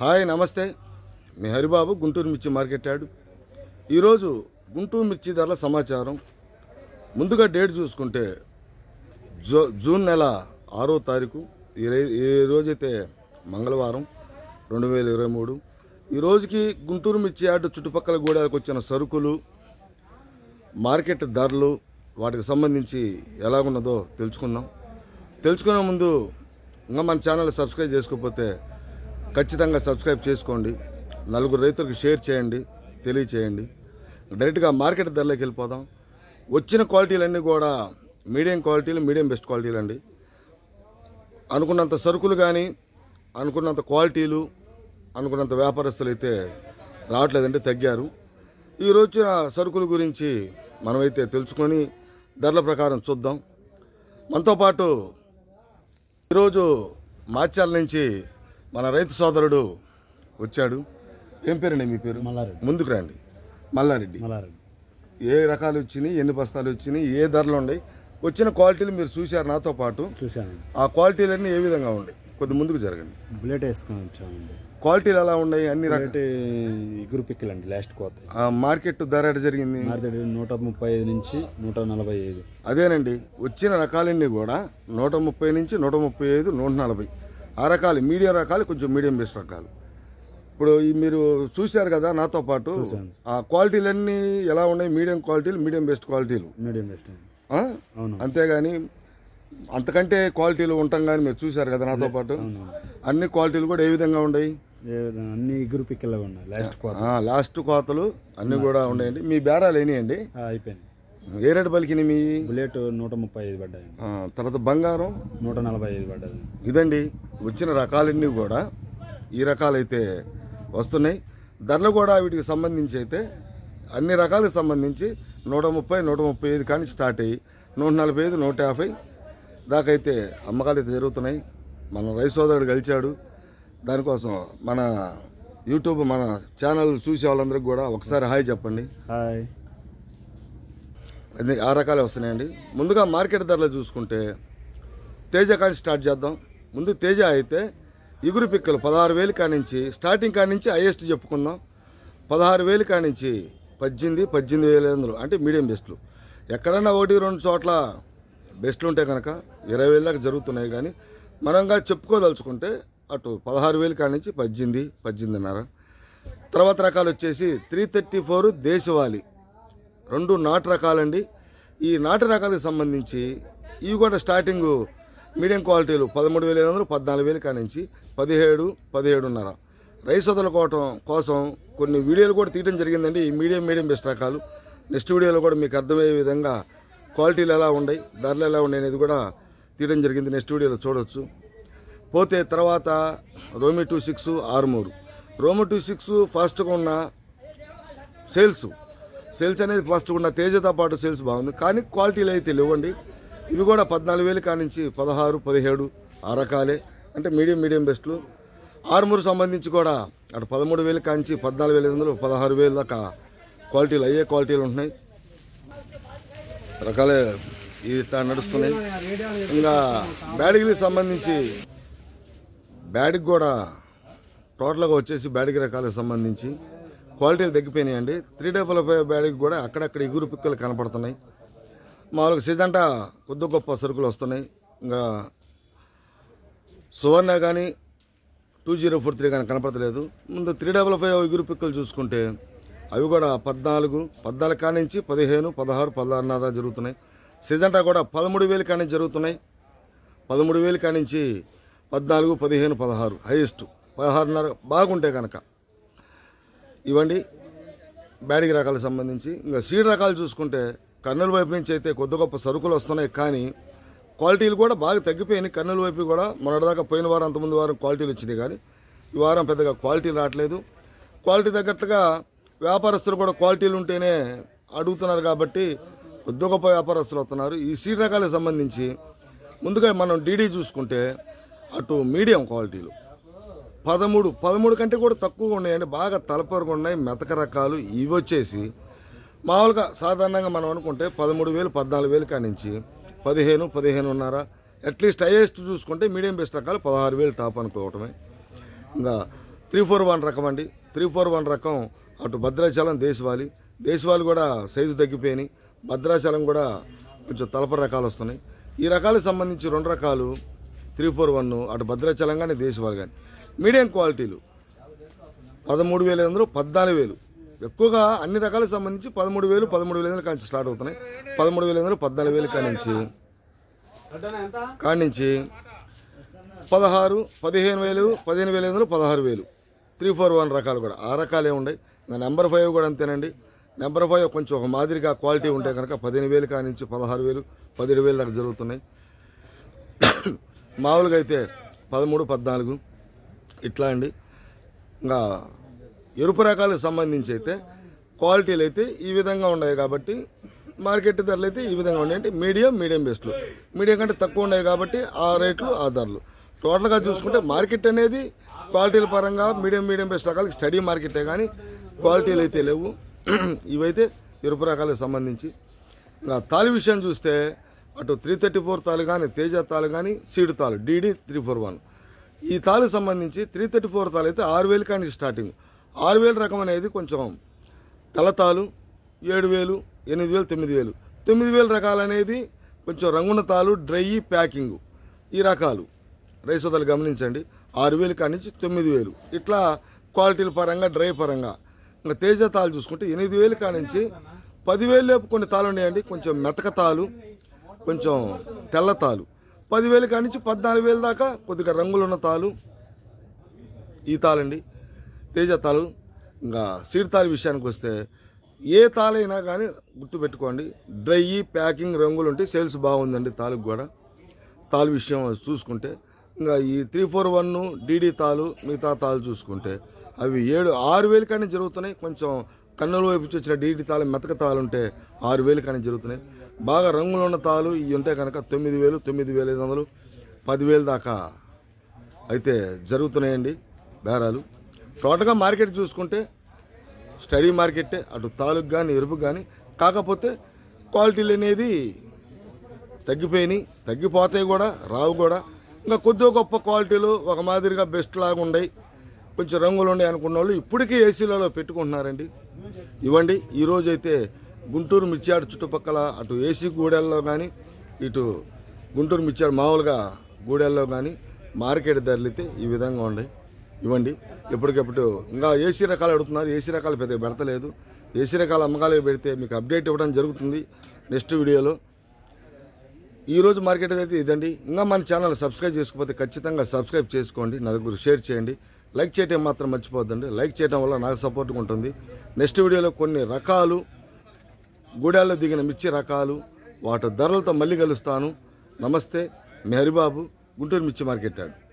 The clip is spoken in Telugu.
హాయ్ నమస్తే మీ హరిబాబు గుంటూరు మిర్చి మార్కెట్ యార్డ్ ఈరోజు గుంటూరు మిర్చి ధరల సమాచారం ముందుగా డేట్ చూసుకుంటే జూ జూన్ నెల ఆరో తారీఖు ఈ ఈ రోజైతే మంగళవారం రెండు వేల ఇరవై మూడు ఈ రోజుకి గుంటూరు మిర్చి యార్డ్ చుట్టుపక్కల గూడాలకు వచ్చిన సరుకులు మార్కెట్ ధరలు వాటికి సంబంధించి ఎలాగున్నదో తెలుసుకుందాం తెలుసుకునే ముందు ఇంకా మన ఛానల్ సబ్స్క్రైబ్ చేసుకోకపోతే ఖచ్చితంగా సబ్స్క్రైబ్ చేసుకోండి నలుగురు రైతులకు షేర్ చేయండి తెలియచేయండి డైరెక్ట్గా మార్కెట్ ధరలోకి వెళ్ళిపోదాం వచ్చిన క్వాలిటీలన్నీ కూడా మీడియం క్వాలిటీలు మీడియం బెస్ట్ క్వాలిటీలు అండి అనుకున్నంత సరుకులు కానీ అనుకున్నంత క్వాలిటీలు అనుకున్నంత వ్యాపారస్తులు అయితే రావట్లేదండి తగ్గారు ఈ రోజున సరుకుల గురించి మనమైతే తెలుసుకొని ధరల ప్రకారం చూద్దాం మనతో పాటు ఈరోజు మాచ్యాల నుంచి మన రైతు సోదరుడు వచ్చాడు ఏం పేరండి మీ పేరు మల్లారెడ్డి ముందుకు రండి మల్లారెడ్డి మల్లారెడ్డి ఏ రకాలు వచ్చినాయి ఎన్ని బస్తాలు వచ్చినాయి ఏ ధరలు ఉన్నాయి వచ్చిన క్వాలిటీలు మీరు చూశారు నాతో పాటు చూశాను ఆ క్వాలిటీలన్నీ ఏ విధంగా ఉన్నాయి కొద్ది ముందుకు జరగండి బుల్లెట్ వేసుకొని వచ్చామండి క్వాలిటీలు ఎలా ఉన్నాయి అన్ని రకాలు ఎగురు పిక్కలు అండి లాస్ట్ కోత మార్కెట్ ధర జరిగింది మార్కెట్ నూట ముప్పై ఐదు నుంచి నూట నలభై ఐదు అదేనండి వచ్చిన రకాలన్నీ కూడా నూట ముప్పై నుంచి నూట ముప్పై ఐదు నూట నలభై ఆ రకాలు మీడియం రకాలు కొంచెం మీడియం బెస్ట్ రకాలు ఇప్పుడు మీరు చూశారు కదా నాతో పాటు ఆ క్వాలిటీలన్నీ ఎలా ఉన్నాయి మీడియం క్వాలిటీలు మీడియం బెస్ట్ క్వాలిటీలు మీడియం బెస్ట్ అంతేగాని అంతకంటే క్వాలిటీలు ఉంటాం కానీ మీరు చూశారు కదా నాతో పాటు అన్ని క్వాలిటీలు కూడా ఏ విధంగా ఉన్నాయి అన్ని ఎగురు ఉన్నాయి లాస్ట్ కోతలు అన్ని కూడా ఉన్నాయండి మీ బేరాలు అండి అయిపోయింది ఏ రేటు పలికినాయి మీ బుల్లెట్ నూట ముప్పై ఐదు పడ్డాయి తర్వాత బంగారం నూట నలభై ఐదు పడ్డది ఇదండి వచ్చిన రకాలన్నీ కూడా ఈ రకాలైతే వస్తున్నాయి ధరలు కూడా వీటికి సంబంధించి అయితే అన్ని రకాలకు సంబంధించి నూట ముప్పై నూట ముప్పై ఐదు కానీ స్టార్ట్ అయ్యి నూట నలభై ఐదు నూట యాభై దాకైతే అమ్మకాలు అయితే జరుగుతున్నాయి మన రైస్ సోదరుడు గెలిచాడు దానికోసం మన యూట్యూబ్ మన ఛానల్ చూసే వాళ్ళందరికీ కూడా ఒకసారి హాయ్ చెప్పండి హాయ్ ఆ రకాలే వస్తున్నాయండి ముందుగా మార్కెట్ ధరలు చూసుకుంటే తేజ కాడి స్టార్ట్ చేద్దాం ముందు తేజ అయితే ఇగురు పిక్కలు పదహారు వేలు కానించి స్టార్టింగ్ కానించి హైయెస్ట్ చెప్పుకుందాం పదహారు వేలు కానించి పద్దెనిమిది పద్దెనిమిది వేల ఐదు అంటే మీడియం బెస్ట్లు ఎక్కడన్నా ఒకటి రెండు చోట్ల బెస్ట్లు ఉంటే కనుక ఇరవై వేల దాకా జరుగుతున్నాయి కానీ మనంగా చెప్పుకోదలుచుకుంటే అటు పదహారు వేలు కానించి పద్దెనిమిది పద్దెనిమిదిన్నర తర్వాత రకాలు వచ్చేసి త్రీ థర్టీ ఫోర్ దేశవాళీ రెండు నాటు రకాలండి ఈ నాటు రకాలకు సంబంధించి ఇవి కూడా స్టార్టింగ్ మీడియం క్వాలిటీలు పదమూడు వేల ఐదు వందలు పద్నాలుగు వేలు నుంచి పదిహేడు పదిహేడున్నర రైస్ వదలుకోవటం కోసం కొన్ని వీడియోలు కూడా తీయడం జరిగిందండి ఈ మీడియం మీడియం బెస్ట్ రకాలు నెక్స్ట్ వీడియోలో కూడా మీకు అర్థమయ్యే విధంగా క్వాలిటీలు ఎలా ఉన్నాయి ధరలు ఎలా ఉన్నాయి అనేది కూడా తీయడం జరిగింది నెక్స్ట్ వీడియోలో చూడవచ్చు పోతే తర్వాత రోమి టూ సిక్స్ ఆరు మూడు రోమి టూ సిక్స్ ఫాస్ట్గా ఉన్న సేల్స్ సేల్స్ అనేది ఫస్ట్ ఉన్న తేజతో పాటు సేల్స్ బాగుంది కానీ క్వాలిటీలు అయితే లేవండి ఇవి కూడా పద్నాలుగు వేలు కానించి పదహారు పదిహేడు ఆ రకాలే అంటే మీడియం మీడియం బెస్ట్లు ఆర్మూర్ సంబంధించి కూడా అటు పదమూడు వేలు కానించి పద్నాలుగు వేల ఐదు వందలు పదహారు వేలు దాకా క్వాలిటీలు అయ్యే క్వాలిటీలు ఉంటున్నాయి రకాలే ఇది నడుస్తున్నాయి ఇంకా బ్యాడ్కి సంబంధించి బ్యాడ్కి కూడా టోటల్గా వచ్చేసి బ్యాడ్కి రకాలకు సంబంధించి క్వాలిటీలు తగ్గిపోయినాయండి త్రీ డే ఫైవ్ బ్యాడ్కి కూడా అక్కడక్కడ ఎగురు పిక్కలు కనపడుతున్నాయి మామూలుగా సీజంట కొద్ది గొప్ప సరుకులు వస్తున్నాయి ఇంకా సువర్ణ కానీ టూ జీరో ఫోర్ త్రీ కానీ కనపడతలేదు ముందు త్రీ డబల్ ఫైవ్ ఎగురు పిక్కలు చూసుకుంటే అవి కూడా పద్నాలుగు పద్నాలుగు కాడి నుంచి పదిహేను పదహారు పదహారున్నర జరుగుతున్నాయి సీజంట కూడా పదమూడు వేలు కాడి నుంచి జరుగుతున్నాయి పదమూడు వేలు కాడి నుంచి పద్నాలుగు పదిహేను పదహారు హైయెస్ట్ పదహారున్నర బాగుంటే కనుక ఇవ్వండి బ్యాడిగి రకాలకు సంబంధించి ఇంకా సీడ్ రకాలు చూసుకుంటే కర్నూలు వైపు నుంచి అయితే కొద్ది గొప్ప సరుకులు వస్తున్నాయి కానీ క్వాలిటీలు కూడా బాగా తగ్గిపోయినాయి కర్నూలు వైపు కూడా మొన్నటిదాకా పోయిన వారం అంతకుముందు వారం క్వాలిటీలు వచ్చినాయి కానీ ఈ వారం పెద్దగా క్వాలిటీ రావట్లేదు క్వాలిటీ తగ్గట్టుగా వ్యాపారస్తులు కూడా క్వాలిటీలు ఉంటేనే అడుగుతున్నారు కాబట్టి కొద్ది గొప్ప వ్యాపారస్తులు వస్తున్నారు ఈ సీడ్ రకాలకు సంబంధించి ముందుగా మనం డీడీ చూసుకుంటే అటు మీడియం క్వాలిటీలు పదమూడు పదమూడు కంటే కూడా తక్కువగా ఉన్నాయండి బాగా తలపరుగా ఉన్నాయి మెతక రకాలు ఇవి వచ్చేసి మామూలుగా సాధారణంగా మనం అనుకుంటే పదమూడు వేలు పద్నాలుగు వేలు కానించి పదిహేను పదిహేనున్నర అట్లీస్ట్ హైయెస్ట్ చూసుకుంటే మీడియం బెస్ట్ రకాలు పదహారు వేలు టాప్ అనుకోవటమే ఇంకా త్రీ ఫోర్ వన్ రకం అండి త్రీ ఫోర్ వన్ రకం అటు భద్రాచలం దేశవాలి దేశవాళి కూడా సైజు తగ్గిపోయినాయి భద్రాచలం కూడా కొంచెం తలపర రకాలు వస్తున్నాయి ఈ రకాలకు సంబంధించి రెండు రకాలు త్రీ ఫోర్ వన్ అటు భద్రాచలం కానీ దేశవాళి కానీ మీడియం క్వాలిటీలు పదమూడు వేల ఐదు వందలు పద్నాలుగు వేలు ఎక్కువగా అన్ని రకాలకు సంబంధించి పదమూడు వేలు పదమూడు వేల నుంచి స్టార్ట్ అవుతున్నాయి పదమూడు వేల ఐదు పద్నాలుగు వేలు కాడి నుంచి కాడి నుంచి పదహారు పదిహేను వేలు పదిహేను వేల ఐదు పదహారు వేలు త్రీ ఫోర్ వన్ రకాలు కూడా ఆ రకాలే ఉన్నాయి ఇంకా నెంబర్ ఫైవ్ కూడా అంతేనండి నెంబర్ ఫైవ్ కొంచెం ఒక మాదిరిగా క్వాలిటీ ఉంటే కనుక పదిహేను వేలు కాడి నుంచి పదహారు వేలు పదిహేడు వేలు దాకా జరుగుతున్నాయి మామూలుగా అయితే పదమూడు పద్నాలుగు ఇట్లా అండి ఇంకా ఎరుపు రకాలకు సంబంధించి అయితే క్వాలిటీలు అయితే ఈ విధంగా ఉన్నాయి కాబట్టి మార్కెట్ ధరలు అయితే ఈ విధంగా ఉన్నాయి అంటే మీడియం మీడియం బెస్ట్లు మీడియం కంటే తక్కువ ఉన్నాయి కాబట్టి ఆ రేట్లు ఆ ధరలు టోటల్గా చూసుకుంటే మార్కెట్ అనేది క్వాలిటీల పరంగా మీడియం మీడియం బెస్ట్ రకాలకి స్టడీ మార్కెటే కానీ క్వాలిటీలు అయితే లేవు ఇవైతే ఎరుపు రకాలకు సంబంధించి ఇంకా తాలి విషయం చూస్తే అటు త్రీ థర్టీ ఫోర్ తాలు కానీ తేజ తాలు కానీ సీడ్ తాలు డీడీ త్రీ ఫోర్ వన్ ఈ తాలు సంబంధించి త్రీ థర్టీ ఫోర్ తాలు అయితే ఆరు వేలు కానీ స్టార్టింగ్ ఆరు వేలు రకం అనేది కొంచెం తెల్లతాలు ఏడు వేలు ఎనిమిది వేలు తొమ్మిది వేలు తొమ్మిది వేలు రకాలనేది కొంచెం రంగున్న తాలు డ్రై ప్యాకింగ్ ఈ రకాలు వదలు గమనించండి ఆరు వేలు కానించి తొమ్మిది వేలు ఇట్లా క్వాలిటీల పరంగా డ్రై పరంగా ఇంకా తేజ తాలు చూసుకుంటే ఎనిమిది వేలు కానించి పదివేలు లేపు కొన్ని తాలు ఉన్నాయండి కొంచెం మెతక తాలు కొంచెం తెల్ల తాలు పదివేలు కానించి పద్నాలుగు వేలు దాకా కొద్దిగా రంగులున్న తాలు ఈ తాళండి తేజ తాలు ఇంకా సీడ్ తాళి విషయానికి వస్తే ఏ తాలైనా కానీ గుర్తుపెట్టుకోండి డ్రై ప్యాకింగ్ రంగులు ఉంటే సేల్స్ బాగుందండి తాలుకు కూడా తాలు విషయం చూసుకుంటే ఇంకా ఈ త్రీ ఫోర్ వన్ డీడీ తాలు మిగతా తాలు చూసుకుంటే అవి ఏడు ఆరు వేలు కానీ జరుగుతున్నాయి కొంచెం కన్నుల వైపు వచ్చిన డీడీ తాళం మెతక తాలు ఉంటే ఆరు వేలు కానీ జరుగుతున్నాయి బాగా రంగులు ఉన్న తాలు ఇవి ఉంటే కనుక తొమ్మిది వేలు తొమ్మిది వేల ఐదు వందలు పదివేలు దాకా అయితే జరుగుతున్నాయండి బేరాలు టోటల్గా మార్కెట్ చూసుకుంటే స్టడీ మార్కెట్టే అటు తాలూకు కానీ ఎరుపు కానీ కాకపోతే క్వాలిటీలు అనేది తగ్గిపోయినాయి తగ్గిపోతాయి కూడా రావు కూడా ఇంకా కొద్దిగా గొప్ప క్వాలిటీలు ఒక మాదిరిగా బెస్ట్ లాగా ఉన్నాయి కొంచెం రంగులు ఉన్నాయి అనుకున్న వాళ్ళు ఇప్పటికీ ఏసీలలో పెట్టుకుంటున్నారండి ఇవ్వండి ఈరోజైతే గుంటూరు మిర్చాడు చుట్టుపక్కల అటు ఏసీ గూడెల్లో కానీ ఇటు గుంటూరు మిర్చాడు మామూలుగా గూడెల్లో కానీ మార్కెట్ ధరలితే ఈ విధంగా ఉండే ఇవ్వండి ఎప్పటికప్పుడు ఇంకా ఏసీ రకాలు అడుగుతున్నారు ఏసీ రకాలు పెద్దగా పెడతలేదు ఏసీ రకాల అమ్మకాలు పెడితే మీకు అప్డేట్ ఇవ్వడం జరుగుతుంది నెక్స్ట్ వీడియోలో ఈరోజు మార్కెట్ అయితే ఇదండి ఇంకా మన ఛానల్ సబ్స్క్రైబ్ చేసుకోకపోతే ఖచ్చితంగా సబ్స్క్రైబ్ చేసుకోండి నలుగురు షేర్ చేయండి లైక్ చేయటం మాత్రం మర్చిపోద్దండి లైక్ చేయడం వల్ల నాకు సపోర్ట్గా ఉంటుంది నెక్స్ట్ వీడియోలో కొన్ని రకాలు గూడాల్లో దిగిన మిర్చి రకాలు వాటి ధరలతో మళ్ళీ కలుస్తాను నమస్తే మెహరిబాబు గుంటూరు మిర్చి మార్కెట్ యార్డ్